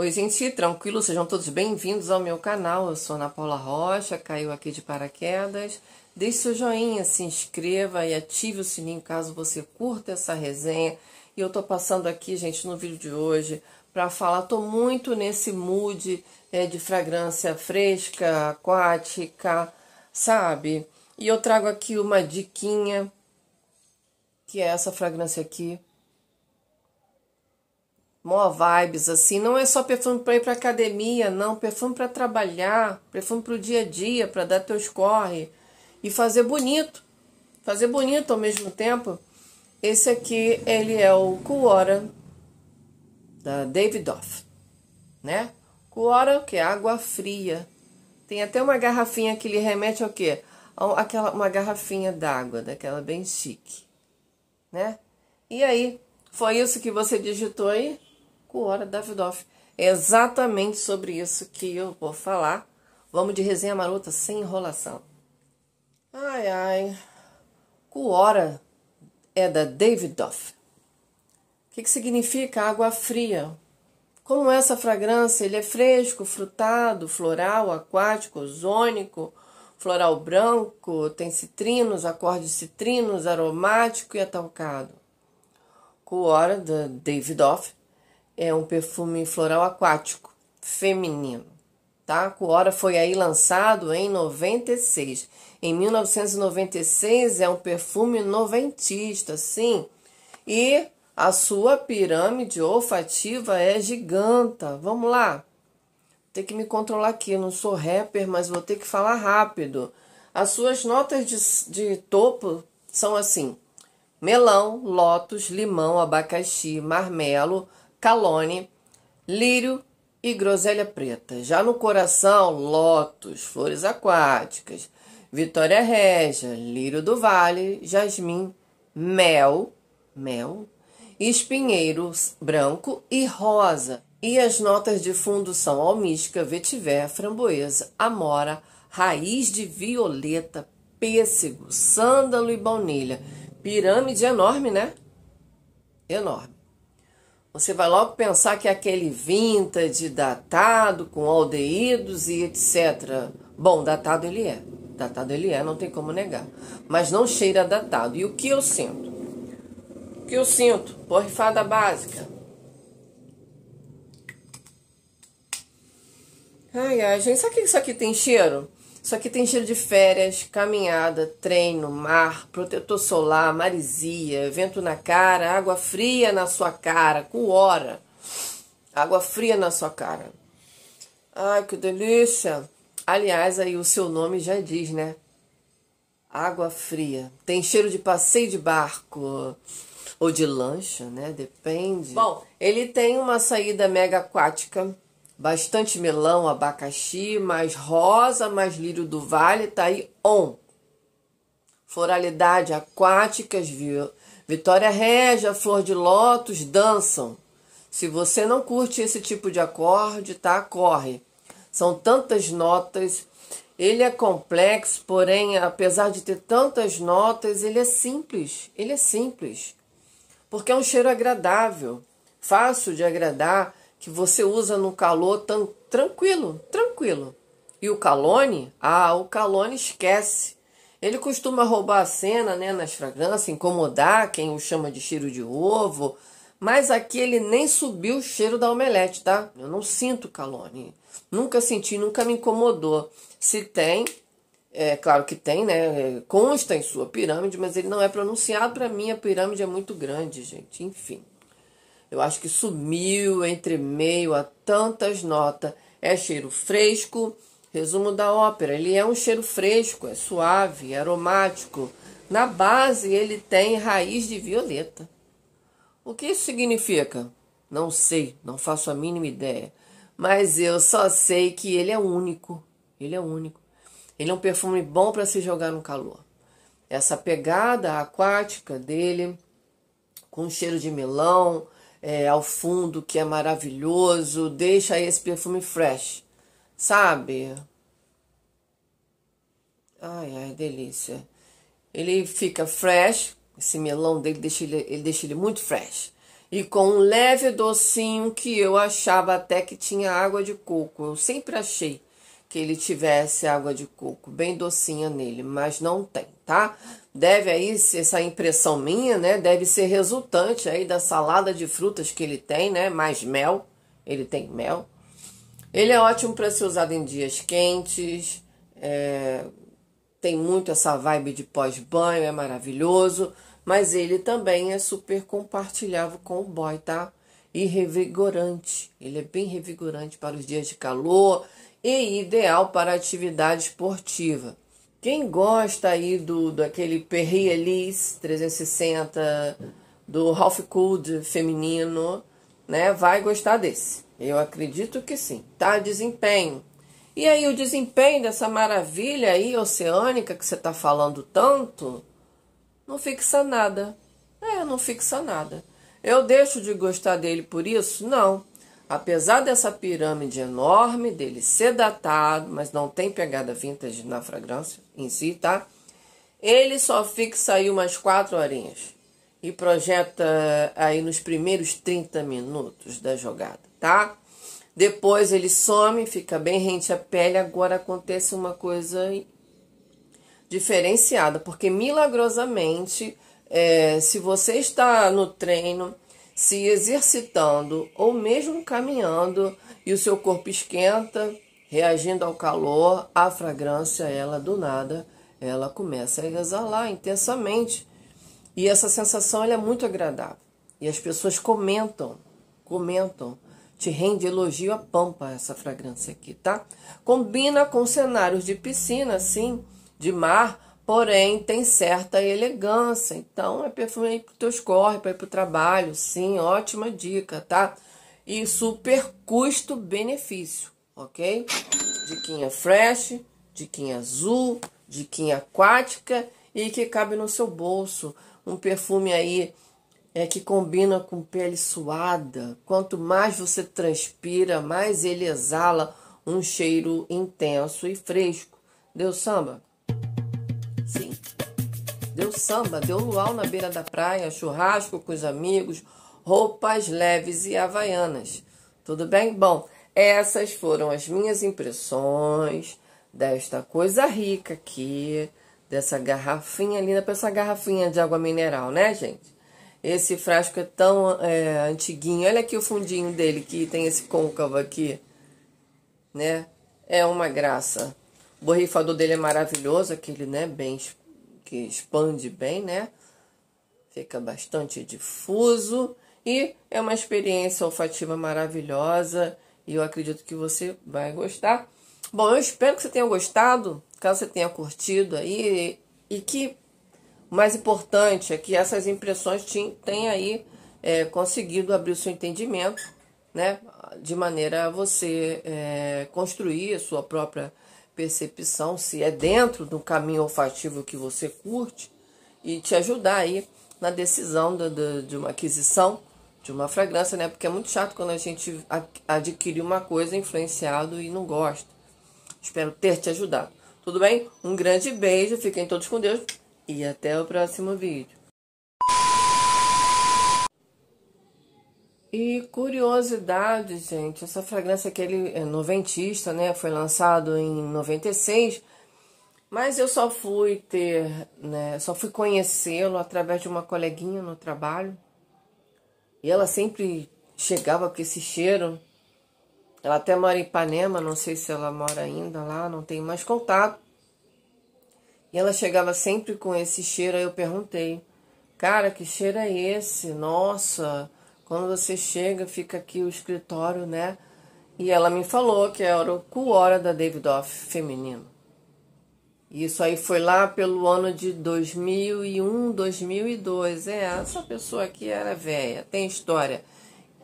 Oi, gente, tranquilo? Sejam todos bem-vindos ao meu canal. Eu sou Ana Paula Rocha, caiu aqui de paraquedas. Deixe seu joinha, se inscreva e ative o sininho caso você curta essa resenha. E eu tô passando aqui, gente, no vídeo de hoje para falar. Tô muito nesse mood é, de fragrância fresca, aquática, sabe? E eu trago aqui uma diquinha, que é essa fragrância aqui, mó vibes assim, não é só perfume para ir para academia, não, perfume para trabalhar, perfume para o dia a dia, para dar teus corre e fazer bonito. Fazer bonito ao mesmo tempo. Esse aqui, ele é o cuora da Davidoff, né? cuora que é água fria. Tem até uma garrafinha que lhe remete ao quê? Aquela, uma garrafinha d'água, daquela bem chique, né? E aí, foi isso que você digitou aí? com Hora Davidoff. É exatamente sobre isso que eu vou falar. Vamos de resenha marota sem enrolação. Ai, ai. Cuora é da Davidoff. O que, que significa água fria? Como essa fragrância, ele é fresco, frutado, floral, aquático, ozônico, floral branco, tem citrinos, acordes citrinos, aromático e atalcado. Cuora, da Davidoff, é um perfume floral aquático, feminino. Tá? Coora foi aí lançado em 96. Em 1996 é um perfume noventista, sim. E a sua pirâmide olfativa é giganta. Vamos lá. Tem que me controlar aqui, não sou rapper, mas vou ter que falar rápido. As suas notas de, de topo são assim: melão, lótus, limão, abacaxi, marmelo, calone, lírio e groselha preta. Já no coração, lótus, flores aquáticas, vitória régia, lírio do vale, jasmim, mel, mel, espinheiro branco e rosa. E as notas de fundo são almíscar, vetiver, framboesa, amora, raiz de violeta, pêssego, sândalo e baunilha. Pirâmide enorme, né? Enorme. Você vai logo pensar que é aquele vintage datado com aldeídos e etc. Bom, datado ele é. Datado ele é, não tem como negar. Mas não cheira datado. E o que eu sinto? O que eu sinto? Borrifada básica. Ai, ai, gente, sabe que isso aqui tem cheiro? Isso aqui tem cheiro de férias, caminhada, treino, mar, protetor solar, marisia, vento na cara, água fria na sua cara, com hora. Água fria na sua cara. Ai, que delícia! Aliás, aí o seu nome já diz, né? Água fria. Tem cheiro de passeio de barco ou de lancha, né? Depende. Bom, ele tem uma saída mega aquática Bastante melão, abacaxi, mais rosa, mais lírio do vale, tá aí on. Floralidade aquáticas, viu? Vitória Régia, Flor de Lótus dançam. Se você não curte esse tipo de acorde, tá? Corre. São tantas notas. Ele é complexo, porém, apesar de ter tantas notas, ele é simples. Ele é simples. Porque é um cheiro agradável, fácil de agradar que você usa no calor tão tranquilo, tranquilo. E o Calone, ah, o Calone esquece. Ele costuma roubar a cena, né, nas fragrâncias, incomodar quem o chama de cheiro de ovo, mas aqui ele nem subiu o cheiro da omelete, tá? Eu não sinto Calone. Nunca senti, nunca me incomodou. Se tem, é claro que tem, né? É, consta em sua pirâmide, mas ele não é pronunciado. Para mim, a pirâmide é muito grande, gente. Enfim. Eu acho que sumiu entre meio a tantas notas. É cheiro fresco, resumo da ópera. Ele é um cheiro fresco, é suave, é aromático. Na base ele tem raiz de violeta. O que isso significa? Não sei, não faço a mínima ideia. Mas eu só sei que ele é único. Ele é único. Ele é um perfume bom para se jogar no calor. Essa pegada aquática dele, com cheiro de melão, é, ao fundo que é maravilhoso, deixa esse perfume fresh, sabe? Ai, ai, delícia. Ele fica fresh, esse melão dele deixa ele, ele deixa ele muito fresh. E com um leve docinho que eu achava até que tinha água de coco. Eu sempre achei que ele tivesse água de coco, bem docinha nele, mas não tem, tá? deve aí essa impressão minha, né, deve ser resultante aí da salada de frutas que ele tem, né, mais mel, ele tem mel. Ele é ótimo para ser usado em dias quentes, é, tem muito essa vibe de pós-banho, é maravilhoso, mas ele também é super compartilhável com o boy, tá? E revigorante, ele é bem revigorante para os dias de calor e ideal para atividade esportiva. Quem gosta aí do daquele Perry Elise 360 do Ralph Cold feminino, né, vai gostar desse. Eu acredito que sim. Tá desempenho. E aí o desempenho dessa maravilha aí oceânica que você tá falando tanto, não fixa nada. É, não fixa nada. Eu deixo de gostar dele por isso? Não apesar dessa pirâmide enorme dele ser datado, mas não tem pegada vintage na fragrância em si, tá? Ele só fixa aí umas 4 horinhas e projeta aí nos primeiros 30 minutos da jogada, tá? Depois ele some, fica bem rente à pele. Agora acontece uma coisa diferenciada, porque milagrosamente, é, se você está no treino se exercitando ou mesmo caminhando e o seu corpo esquenta, reagindo ao calor, a fragrância, ela do nada, ela começa a exalar intensamente. E essa sensação é muito agradável. E as pessoas comentam, comentam, te rende elogio a pampa essa fragrância aqui, tá? Combina com cenários de piscina, sim, de mar porém tem certa elegância. Então, é perfume para os teus corres, para ir para o trabalho, sim, ótima dica, tá? E super custo-benefício, ok? Diquinha fresh, diquinha azul, diquinha aquática e que cabe no seu bolso. Um perfume aí é que combina com pele suada. Quanto mais você transpira, mais ele exala um cheiro intenso e fresco. Deu samba? deu samba, deu luau na beira da praia, churrasco com os amigos, roupas leves e havaianas. Tudo bem? Bom, essas foram as minhas impressões desta coisa rica aqui, dessa garrafinha linda, para essa garrafinha de água mineral, né, gente? Esse frasco é tão é, antiguinho. Olha aqui o fundinho dele, que tem esse côncavo aqui, né? É uma graça. O borrifador dele é maravilhoso, aquele, né? Bem que expande bem, né? Fica bastante difuso e é uma experiência olfativa maravilhosa e eu acredito que você vai gostar. Bom, eu espero que você tenha gostado, caso você tenha curtido aí e que o mais importante é que essas impressões te, tenham aí é, conseguido abrir o seu entendimento, né? De maneira a você é, construir a sua própria percepção se é dentro do caminho olfativo que você curte e te ajudar aí na decisão do, do, de uma aquisição de uma fragrância, né? Porque é muito chato quando a gente adquire uma coisa influenciado e não gosta. Espero ter te ajudado. Tudo bem? Um grande beijo, fiquem todos com Deus e até o próximo vídeo. E curiosidade, gente, essa fragrância que ele é noventista, né? Foi lançado em 96, mas eu só fui ter, né? Só fui conhecê-lo através de uma coleguinha no trabalho. E ela sempre chegava com esse cheiro. Ela até mora em Ipanema, não sei se ela mora ainda lá, não tenho mais contato. E ela chegava sempre com esse cheiro, aí eu perguntei, cara, que cheiro é esse? Nossa! Quando você chega, fica aqui o escritório, né? E ela me falou que era o hora da David Off feminino. Isso aí foi lá pelo ano de 2001, 2002. É, essa pessoa aqui era velha, tem história.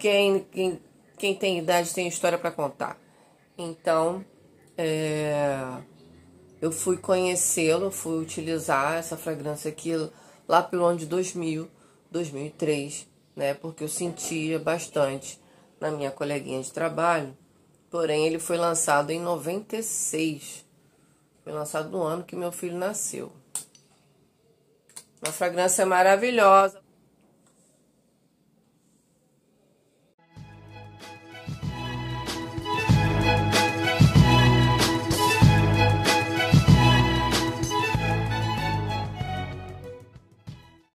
Quem, quem, quem tem idade tem história para contar. Então, é, eu fui conhecê-lo, fui utilizar essa fragrância aqui lá pelo ano de 2000, 2003 né? Porque eu sentia bastante na minha coleguinha de trabalho. Porém, ele foi lançado em 96. Foi lançado no ano que meu filho nasceu. Uma fragrância maravilhosa.